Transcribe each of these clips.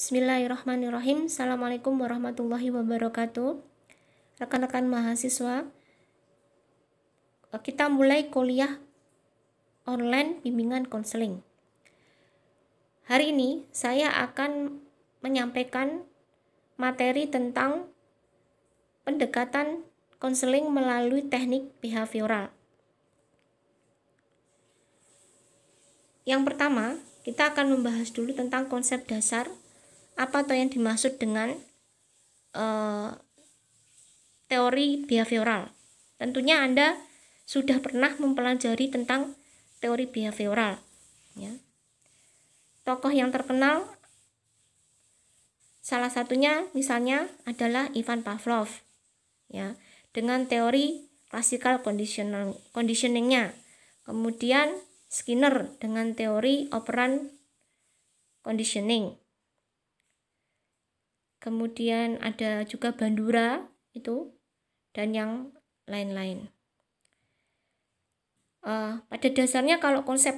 Bismillahirrahmanirrahim. Assalamualaikum warahmatullahi wabarakatuh. Rekan-rekan mahasiswa, kita mulai kuliah online bimbingan konseling. Hari ini saya akan menyampaikan materi tentang pendekatan konseling melalui teknik behavioral. Yang pertama, kita akan membahas dulu tentang konsep dasar apa atau yang dimaksud dengan uh, teori behavioral. Tentunya Anda sudah pernah mempelajari tentang teori behavioral. Ya. Tokoh yang terkenal salah satunya misalnya adalah Ivan Pavlov. Ya, dengan teori classical conditional conditioningnya. Kemudian Skinner dengan teori operan conditioning kemudian ada juga Bandura itu dan yang lain-lain. Uh, pada dasarnya kalau konsep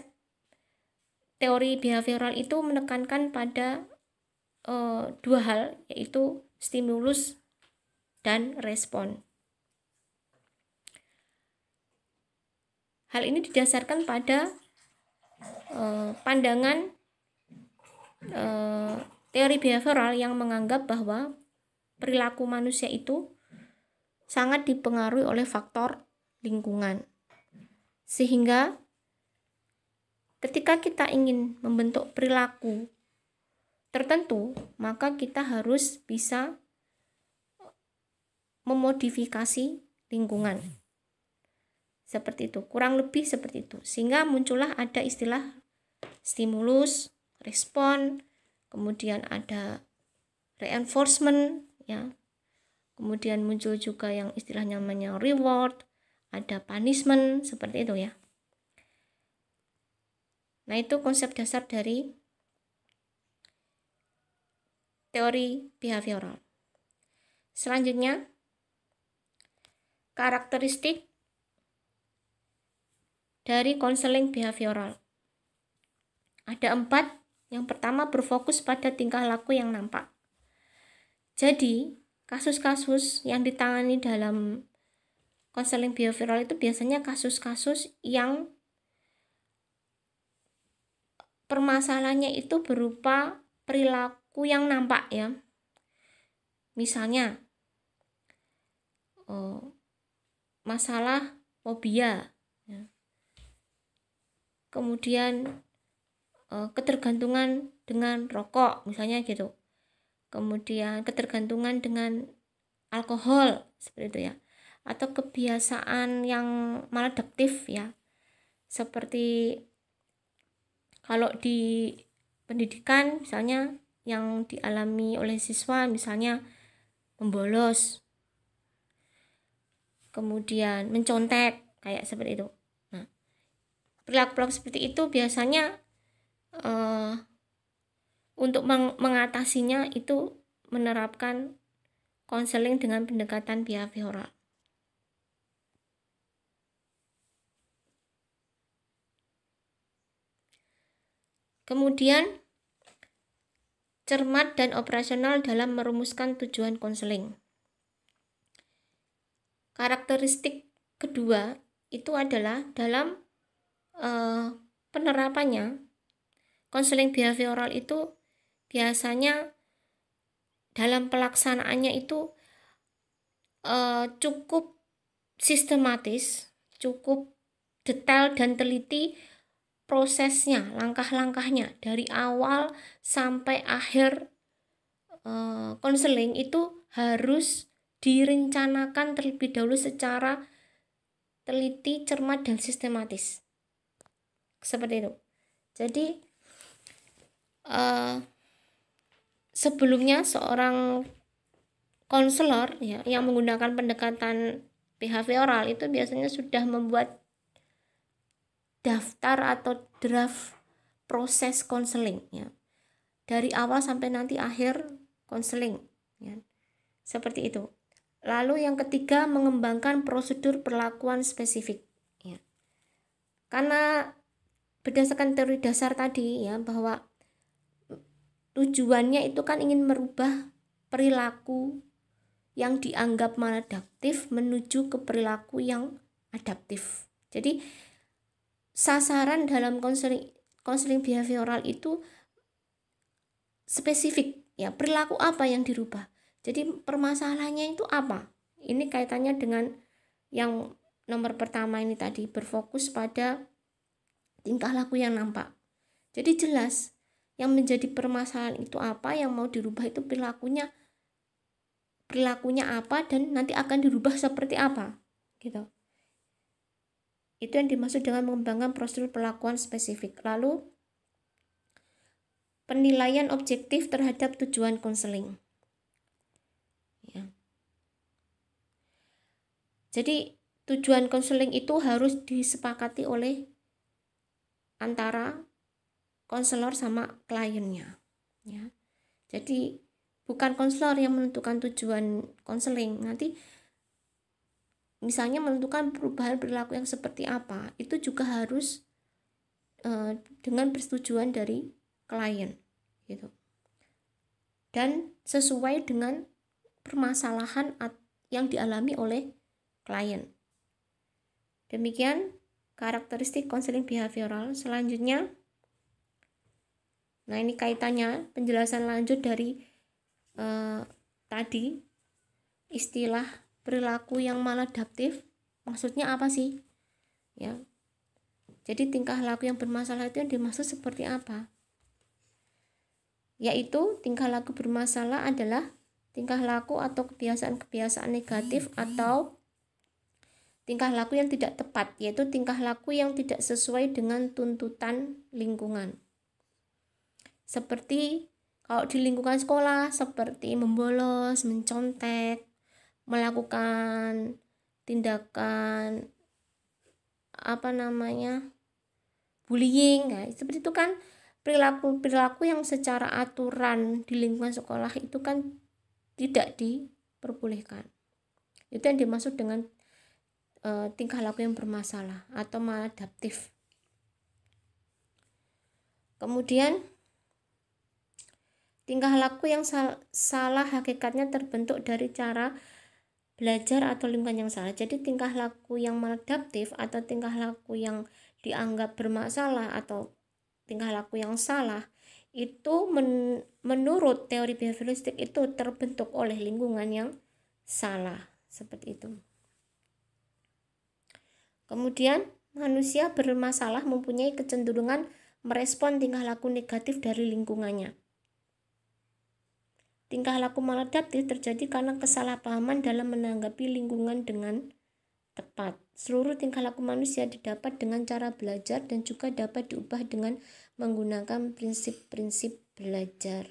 teori behavioral itu menekankan pada uh, dua hal yaitu stimulus dan respon. Hal ini didasarkan pada uh, pandangan teori behavioral yang menganggap bahwa perilaku manusia itu sangat dipengaruhi oleh faktor lingkungan. Sehingga ketika kita ingin membentuk perilaku tertentu, maka kita harus bisa memodifikasi lingkungan. Seperti itu, kurang lebih seperti itu. Sehingga muncullah ada istilah stimulus, respon, kemudian ada reinforcement ya kemudian muncul juga yang istilahnya namanya reward ada punishment seperti itu ya nah itu konsep dasar dari teori behavioral selanjutnya karakteristik dari konseling behavioral ada empat yang pertama berfokus pada tingkah laku yang nampak. Jadi, kasus-kasus yang ditangani dalam konseling behavioral itu biasanya kasus-kasus yang permasalahannya itu berupa perilaku yang nampak ya. Misalnya oh, masalah fobia. Ya. Kemudian Eh, ketergantungan dengan rokok misalnya gitu kemudian ketergantungan dengan alkohol seperti itu ya atau kebiasaan yang maladaptif ya seperti kalau di pendidikan misalnya yang dialami oleh siswa misalnya membolos kemudian mencontek kayak seperti itu nah perilaku perilaku seperti itu biasanya uh, untuk meng mengatasinya itu menerapkan konseling dengan pendekatan behavioral. Kemudian, cermat dan operasional dalam merumuskan tujuan konseling. Karakteristik kedua itu adalah dalam uh, penerapannya konseling behavioral itu biasanya dalam pelaksanaannya itu uh, cukup sistematis, cukup detail dan teliti prosesnya, langkah-langkahnya dari awal sampai akhir eh, konseling uh, itu harus direncanakan terlebih dahulu secara teliti, cermat dan sistematis. Seperti itu. Jadi Eh, sebelumnya seorang konselor ya yang menggunakan pendekatan behavioral itu biasanya sudah membuat daftar atau draft proses konseling ya. Dari awal sampai nanti akhir konseling ya. Seperti itu. Lalu yang ketiga mengembangkan prosedur perlakuan spesifik ya. Karena berdasarkan teori dasar tadi ya bahwa tujuannya itu kan ingin merubah perilaku yang dianggap maladaptif menuju ke perilaku yang adaptif. Jadi sasaran dalam konseling konseling behavioral itu spesifik ya, perilaku apa yang dirubah. Jadi permasalahannya itu apa? Ini kaitannya dengan yang nomor pertama ini tadi berfokus pada tingkah laku yang nampak. Jadi jelas yang menjadi permasalahan itu apa yang mau dirubah itu perilakunya perilakunya apa dan nanti akan dirubah seperti apa gitu itu yang dimaksud dengan mengembangkan prosedur perlakuan spesifik lalu penilaian objektif terhadap tujuan konseling ya. jadi tujuan konseling itu harus disepakati oleh antara konselor sama kliennya ya jadi bukan konselor yang menentukan tujuan konseling nanti misalnya menentukan perubahan perilaku yang seperti apa itu juga harus uh, dengan persetujuan dari klien gitu dan sesuai dengan permasalahan yang dialami oleh klien demikian karakteristik konseling behavioral selanjutnya Nah, ini kaitannya penjelasan lanjut dari eh, tadi istilah perilaku yang maladaptif maksudnya apa sih? Ya. Jadi tingkah laku yang bermasalah itu yang dimaksud seperti apa? Yaitu tingkah laku bermasalah adalah tingkah laku atau kebiasaan-kebiasaan negatif atau tingkah laku yang tidak tepat, yaitu tingkah laku yang tidak sesuai dengan tuntutan lingkungan seperti kalau di lingkungan sekolah seperti membolos, mencontek, melakukan tindakan apa namanya bullying nah, seperti itu kan perilaku perilaku yang secara aturan di lingkungan sekolah itu kan tidak diperbolehkan itu yang dimaksud dengan e, tingkah laku yang bermasalah atau maladaptif kemudian Tingkah laku yang sal salah hakikatnya terbentuk dari cara belajar atau lingkungan yang salah. Jadi tingkah laku yang maladaptif atau tingkah laku yang dianggap bermasalah atau tingkah laku yang salah itu men menurut teori behavioristik itu terbentuk oleh lingkungan yang salah seperti itu. Kemudian manusia bermasalah mempunyai kecenderungan merespon tingkah laku negatif dari lingkungannya. Tingkah laku maladaptif terjadi karena kesalahpahaman dalam menanggapi lingkungan dengan tepat. Seluruh tingkah laku manusia didapat dengan cara belajar dan juga dapat diubah dengan menggunakan prinsip-prinsip belajar.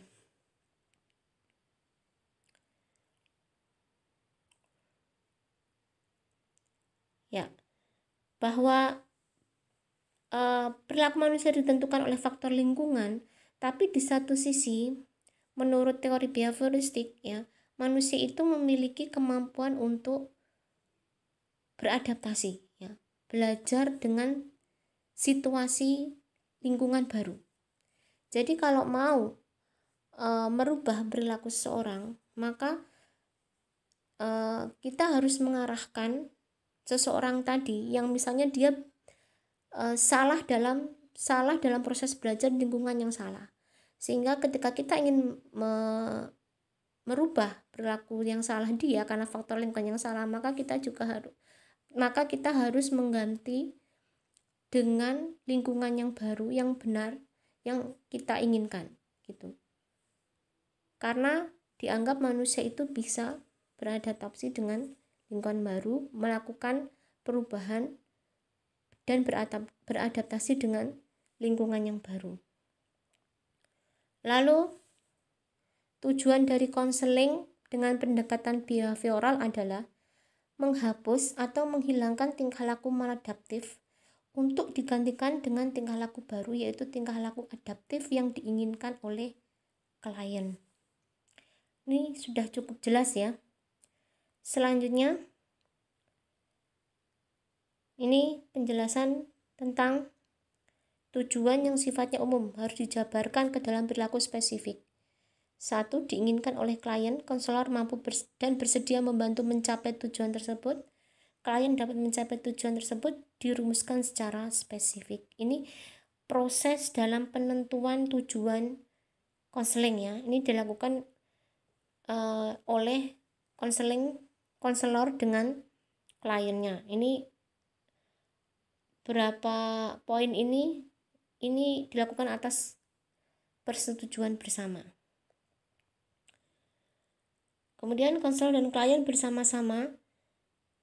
Ya, bahwa uh, perilaku manusia ditentukan oleh faktor lingkungan, tapi di satu sisi menurut teori behavioristik ya, manusia itu memiliki kemampuan untuk beradaptasi ya, belajar dengan situasi lingkungan baru. Jadi kalau mau e, merubah perilaku seseorang, maka e, kita harus mengarahkan seseorang tadi yang misalnya dia e, salah dalam salah dalam proses belajar lingkungan yang salah sehingga ketika kita ingin me merubah perilaku yang salah dia karena faktor lingkungan yang salah maka kita juga harus maka kita harus mengganti dengan lingkungan yang baru yang benar yang kita inginkan gitu karena dianggap manusia itu bisa beradaptasi dengan lingkungan baru melakukan perubahan dan beradaptasi dengan lingkungan yang baru Lalu, tujuan dari konseling dengan pendekatan behavioral adalah menghapus atau menghilangkan tingkah laku maladaptif untuk digantikan dengan tingkah laku baru yaitu tingkah laku adaptif yang diinginkan oleh klien. Ini sudah cukup jelas ya. Selanjutnya ini penjelasan tentang Tujuan yang sifatnya umum harus dijabarkan ke dalam perilaku spesifik. Satu, diinginkan oleh klien, konselor mampu bers dan bersedia membantu mencapai tujuan tersebut. Klien dapat mencapai tujuan tersebut dirumuskan secara spesifik. Ini proses dalam penentuan tujuan konseling ya. Ini dilakukan uh, oleh konseling konselor dengan kliennya. Ini berapa poin ini ini dilakukan atas persetujuan bersama. Kemudian konsel dan klien bersama-sama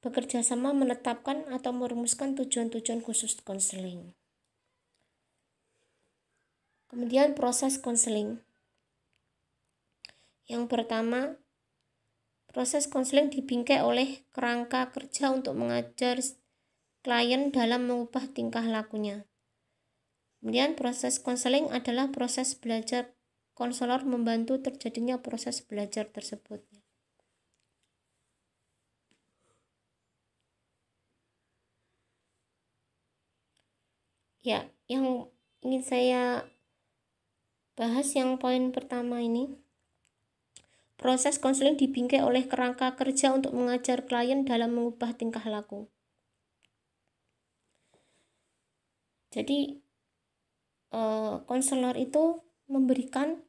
bekerja sama menetapkan atau merumuskan tujuan-tujuan khusus konseling. Kemudian proses konseling. Yang pertama, proses konseling dibingkai oleh kerangka kerja untuk mengajar klien dalam mengubah tingkah lakunya. Kemudian proses konseling adalah proses belajar konselor membantu terjadinya proses belajar tersebut. Ya, yang ingin saya bahas yang poin pertama ini. Proses konseling dibingkai oleh kerangka kerja untuk mengajar klien dalam mengubah tingkah laku. Jadi, Eh, konselor itu memberikan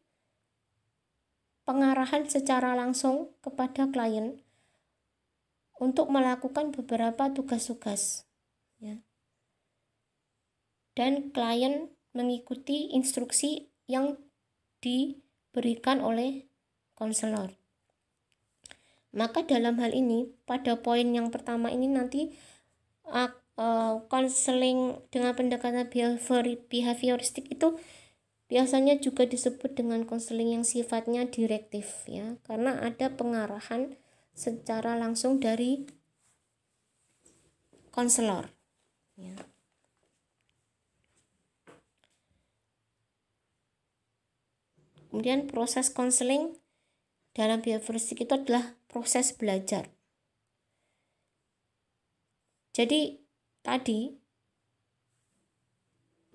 pengarahan secara langsung kepada klien untuk melakukan beberapa tugas-tugas ya. dan klien mengikuti instruksi yang diberikan oleh konselor maka dalam hal ini pada poin yang pertama ini nanti konseling eh, uh, dengan pendekatan behavioristik itu biasanya juga disebut dengan konseling yang sifatnya direktif ya karena ada pengarahan secara langsung dari konselor ya. kemudian proses konseling dalam behavioristik itu adalah proses belajar jadi tadi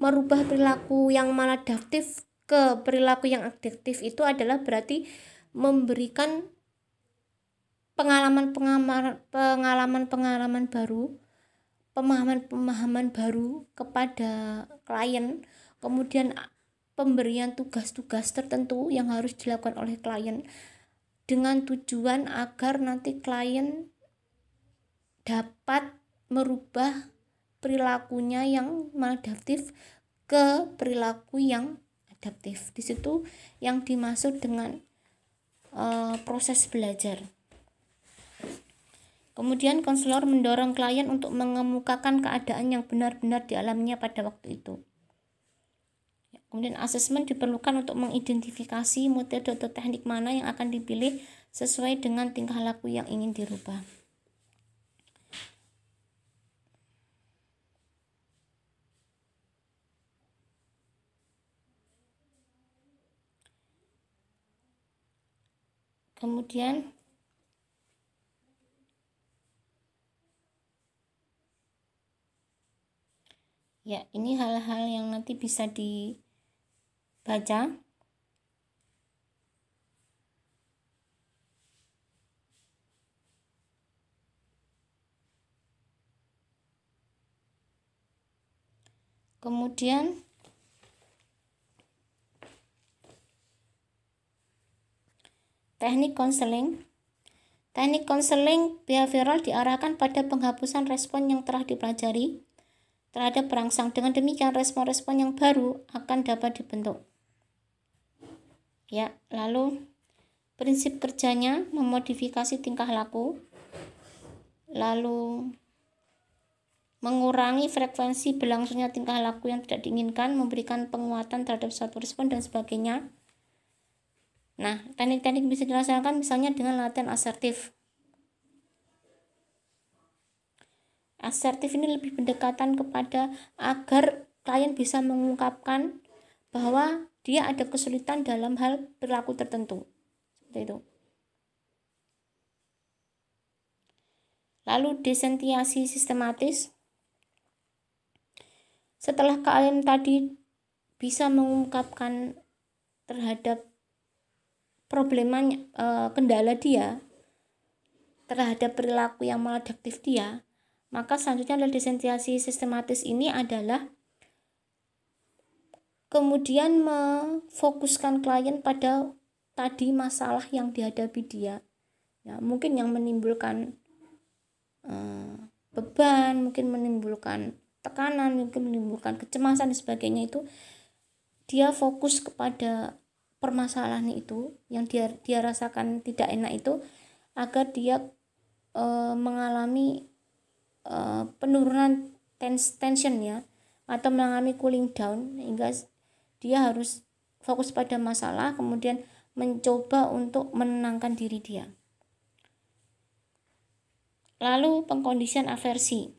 merubah perilaku yang maladaptif ke perilaku yang adaptif itu adalah berarti memberikan pengalaman-pengalaman pengalaman-pengalaman baru, pemahaman-pemahaman baru kepada klien, kemudian pemberian tugas-tugas tertentu yang harus dilakukan oleh klien dengan tujuan agar nanti klien dapat merubah perilakunya yang maladaptif ke perilaku yang adaptif. Di situ yang dimaksud dengan e, proses belajar. Kemudian konselor mendorong klien untuk mengemukakan keadaan yang benar-benar dialaminya pada waktu itu. Ya, kemudian asesmen diperlukan untuk mengidentifikasi metode atau teknik mana yang akan dipilih sesuai dengan tingkah laku yang ingin dirubah. kemudian ya ini hal-hal yang nanti bisa dibaca kemudian Teknik konseling Teknik konseling behavioral diarahkan pada penghapusan respon yang telah dipelajari terhadap perangsang. Dengan demikian, respon-respon yang baru akan dapat dibentuk. Ya, lalu prinsip kerjanya memodifikasi tingkah laku, lalu mengurangi frekuensi berlangsungnya tingkah laku yang tidak diinginkan, memberikan penguatan terhadap suatu respon dan sebagainya. Nah, teknik-teknik bisa dilaksanakan misalnya dengan latihan asertif. Asertif ini lebih pendekatan kepada agar klien bisa mengungkapkan bahwa dia ada kesulitan dalam hal perilaku tertentu. Seperti itu. Lalu desentiasi sistematis. Setelah kalian tadi bisa mengungkapkan terhadap problemanya eh, kendala dia terhadap perilaku yang maladaptif dia maka selanjutnya adalah disentiasi sistematis ini adalah kemudian memfokuskan klien pada tadi masalah yang dihadapi dia ya mungkin yang menimbulkan e, beban mungkin menimbulkan tekanan mungkin menimbulkan kecemasan dan sebagainya itu dia fokus kepada permasalahan itu yang dia dia rasakan tidak enak itu agar dia e, mengalami e, penurunan tens tension ya atau mengalami cooling down hingga dia harus fokus pada masalah kemudian mencoba untuk menenangkan diri dia. Lalu pengkondisian aversi.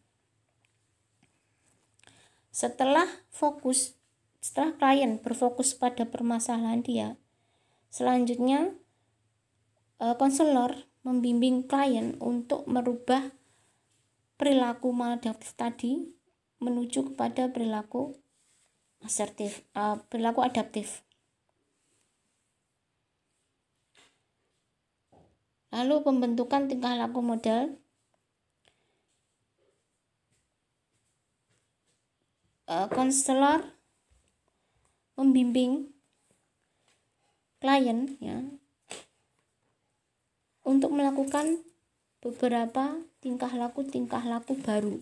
Setelah fokus setelah klien berfokus pada permasalahan dia, selanjutnya eh, konselor membimbing klien untuk merubah perilaku maladaptif tadi menuju kepada perilaku asertif, eh, perilaku adaptif. Lalu pembentukan tingkah laku model eh, konselor membimbing klien ya untuk melakukan beberapa tingkah laku tingkah laku baru.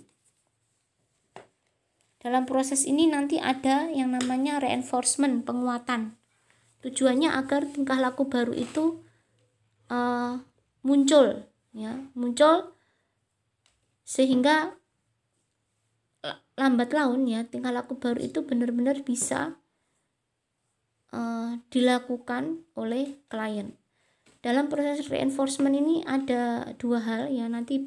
Dalam proses ini nanti ada yang namanya reinforcement, penguatan. Tujuannya agar tingkah laku baru itu uh, muncul ya, muncul sehingga lambat laun ya tingkah laku baru itu benar-benar bisa Eh, dilakukan oleh klien. Dalam proses reinforcement ini ada dua hal ya nanti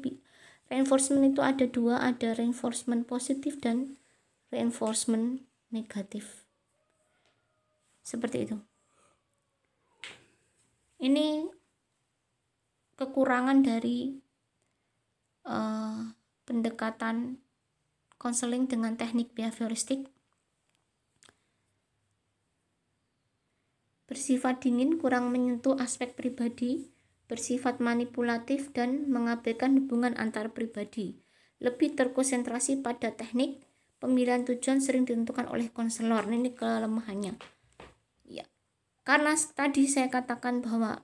reinforcement itu ada dua ada reinforcement positif dan reinforcement negatif. Seperti itu. Ini kekurangan dari uh, pendekatan konseling dengan teknik behavioristik bersifat dingin, kurang menyentuh aspek pribadi, bersifat manipulatif dan mengabaikan hubungan antar pribadi, lebih terkonsentrasi pada teknik, pemilihan tujuan sering ditentukan oleh konselor. Nah, ini kelemahannya. Ya. Karena tadi saya katakan bahwa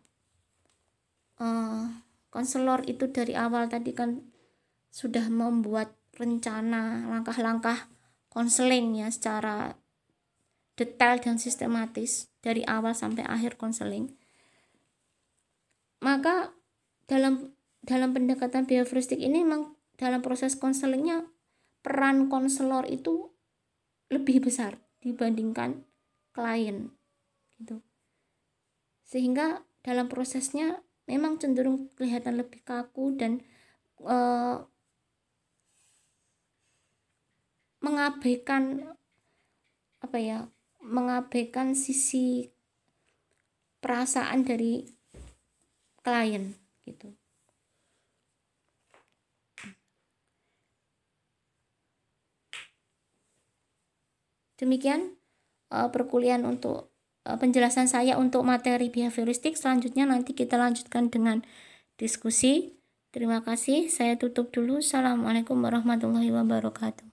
uh, konselor itu dari awal tadi kan sudah membuat rencana langkah-langkah konseling ya secara detail dan sistematis dari awal sampai akhir konseling maka dalam dalam pendekatan behavioristik ini memang dalam proses konselingnya peran konselor itu lebih besar dibandingkan klien gitu sehingga dalam prosesnya memang cenderung kelihatan lebih kaku dan e, mengabaikan apa ya mengabaikan sisi perasaan dari klien gitu. Demikian uh, perkuliahan untuk uh, penjelasan saya untuk materi behavioristik. Selanjutnya nanti kita lanjutkan dengan diskusi. Terima kasih. Saya tutup dulu. Assalamualaikum warahmatullahi wabarakatuh.